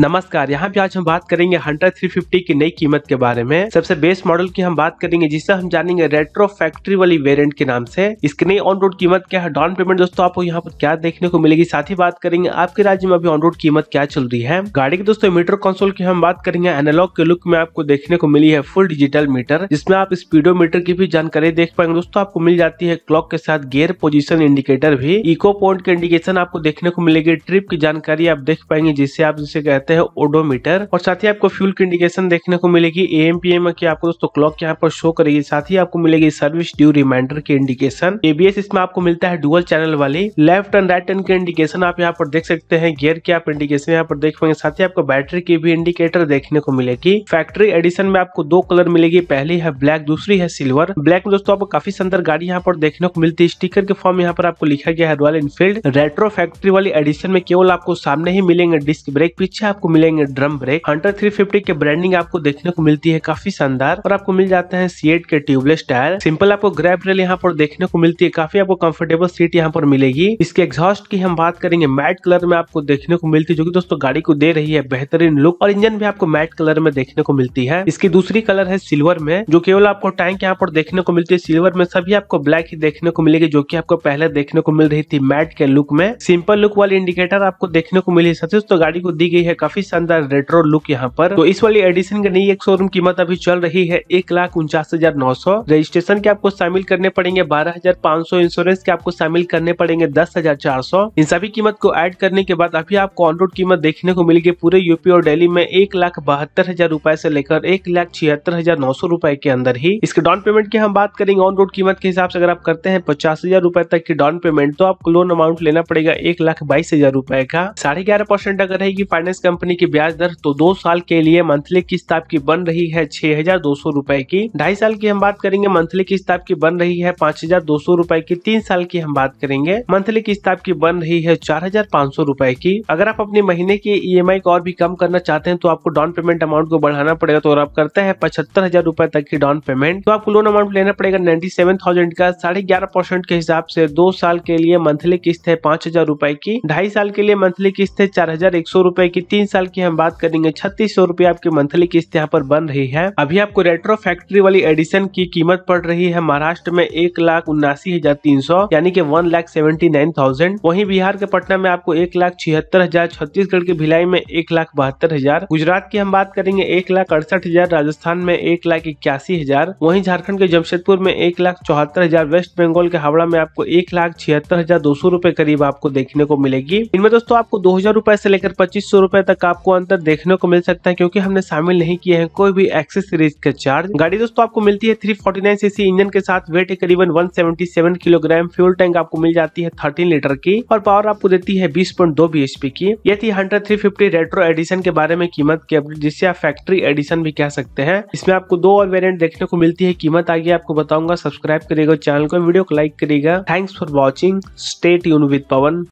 नमस्कार यहाँ पे आज हम बात करेंगे हंटर 350 की नई कीमत के बारे में सबसे बेस्ट मॉडल की हम बात करेंगे जिसे हम जानेंगे रेट्रो फैक्ट्री वाली वेरिएंट के नाम से इसकी नई ऑन रोड कीमत क्या है डाउन पेमेंट दोस्तों आपको यहाँ पर क्या देखने को मिलेगी साथ ही बात करेंगे आपके राज्य में अभी ऑन रोड कीमत क्या चल रही है गाड़ी के दोस्तों मीटर कंसोल की हम बात करेंगे एनालॉग के लुक में आपको देखने को मिली है फुल डिजिटल मीटर जिसमें आप स्पीडो मीटर की भी जानकारी देख पाएंगे दोस्तों आपको मिल जाती है क्लॉक के साथ गेयर पोजिशन इंडिकेटर भी इको पॉइंट के इंडिकेशन आपको देखने को मिलेगी ट्रिप की जानकारी आप देख पाएंगे जिससे आप जिसे कहते हैं ओडोमीटर और साथ ही आपको फ्यूल की इंडिकेशन देखने को मिलेगी ए एम पी एम की आपको दोस्तों क्लॉक यहाँ पर शो करेगी साथ ही आपको मिलेगी सर्विस ड्यू रिमाइंडर की इंडिकेशन एबीएस इसमें आपको मिलता है डुअल चैनल वाली लेफ्ट एंड राइट टर्न की इंडिकेशन आप यहाँ पर देख सकते हैं गियर की आप इंडिकेशन यहाँ पर देख पाएंगे साथ ही आपको बैटरी की भी इंडिकेटर देखने को मिलेगी फैक्ट्री एडिशन में आपको दो कलर मिलेगी पहली है ब्लैक दूसरी है सिल्वर ब्लैक में दोस्तों आपको काफी सुंदर गाड़ी यहाँ पर देखने को मिलती है स्टीकर के फॉर्म यहाँ पर आपको लिखा गया है रॉयल इनफील्ड रेट्रो फैक्ट्री वाली एडिशन में केवल आपको सामने ही मिलेंगे डिस्क ब्रेक पीछे आपको मिलेंगे ड्रम ब्रेक हंटर 350 के ब्रांडिंग आपको देखने को मिलती है काफी शानदार और आपको मिल जाते हैं सीएट के ट्यूबलेस टायर सिंपल आपको ग्रैप रेल यहाँ पर देखने को मिलती है काफी आपको कंफर्टेबल सीट यहाँ पर मिलेगी इसके एग्जॉस्ट की हम बात करेंगे मैट कलर में आपको देखने को मिलती है जो की दोस्तों गाड़ी को दे रही है बेहतरीन लुक और इंजन भी आपको मैट कलर में देखने को मिलती है इसकी दूसरी कलर है सिल्वर में जो केवल आपको टैंक यहाँ पर देखने को मिलती है सिल्वर में सभी आपको ब्लैक ही देखने को मिलेगी जो की आपको पहले देखने को मिल रही थी मैट के लुक में सिंपल लुक वाली इंडिकेटर आपको देखने को मिली सबसे तो गाड़ी को दी गई है काफी शानदार रेट्रो लुक यहाँ पर तो इस वाली एडिशन की नई एक शोरूम कीमत अभी चल रही है एक लाख उनचास हजार नौ सौ रजिस्ट्रेशन के आपको शामिल करने पड़ेंगे बारह हजार पाँच सौ इंश्योरेंस के आपको शामिल करने पड़ेंगे दस हजार चार सौ इन सभी कीमत को एड करने के बाद अभी आपको ऑन रोड कीमत देखने को मिलेगी पूरे यूपी और डेली में एक लाख बहत्तर हजार रूपए ऐसी लेकर एक लाख छिहत्तर हजार नौ सौ रूपए के अंदर ही इसके डाउन पेमेंट की हम बात करेंगे ऑन रोड कीमत के हिसाब से अगर आप करते हैं पचास हजार रूपए तक की डाउन पेमेंट तो आपको लोन अमाउंट लेना पड़ेगा एक लाख बाईस हजार रूपए का साढ़े ग्यारह परसेंट अगर रहेगी फाइनेंस का कंपनी की ब्याज दर तो दो साल के लिए मंथली किस्त आपकी बन रही है छह हजार दो सौ रूपए की ढाई साल की हम बात करेंगे मंथली किस्त आपकी बन रही है पाँच हजार दो सौ रूपए की तीन साल की हम बात करेंगे मंथली किस्त आपकी बन रही है चार हजार पाँच सौ रूपए की अगर आप अपने महीने की ई e को और भी कम करना चाहते हैं तो आपको डाउन पेमेंट अमाउंट को बढ़ाना पड़ेगा तो आप करते हैं पचहत्तर हजार रूपए तक की डाउन पेमेंट तो आपको लोन अमाउंट लेना पड़ेगा नाइन्टी सेवन थाउजेंड का साढ़े ग्यारह परसेंट के हिसाब से दो साल के लिए मंथली किस्त है पाँच हजार रूपए की ढाई साल के लिए मंथली किस्त है चार हजार एक सौ रूपए की तीन तीन साल की हम बात करेंगे छत्तीस सौ रूपए आपकी मंथली किस्त यहाँ पर बन रही है अभी आपको रेट्रो फैक्ट्री वाली एडिशन की कीमत पड़ रही है महाराष्ट्र में एक लाख उन्नासी हजार तीन सौ यानी कि one lakh seventy nine thousand वही बिहार के पटना में आपको एक लाख छिहत्तर हजार छत्तीसगढ़ के भिलाई में एक लाख बहत्तर हजार गुजरात की हम बात करेंगे एक लाख अड़सठ हजार राजस्थान में एक लाख इक्यासी हजार वही झारखंड के जमशेदपुर में एक लाख चौहत्तर हजार वेस्ट बंगाल के हावड़ा में आपको एक लाख छिहत्तर हजार दो सौ रूपए करीब आपको देखने को मिलेगी इनमें दोस्तों आपको दो हजार रूपए से लेकर पच्चीस सौ रूपए तक तक आपको अंतर देखने को मिल सकता है क्योंकि हमने शामिल नहीं किए हैं कोई भी एक्सेसरीज का चार्ज गाड़ी दोस्तों आपको मिलती है थ्री सीसी इंजन के साथ वेट है करीबन 177 किलोग्राम फ्यूल टैंक आपको मिल जाती है 13 लीटर की और पावर आपको देती है 20.2 पॉइंट की ये थी hundred three fifty retro edition के बारे में कीमत की अपडेट जिसे आप फैक्ट्री एडिशन भी कह सकते हैं इसमें आपको दो और वेरियंट देखने को मिलती है कीमत आगे आपको बताऊंगा सब्सक्राइब करिएगा चैनल को वीडियो को लाइक करिएगा थैंक्स फॉर वॉचिंग स्टेट यून विद पवन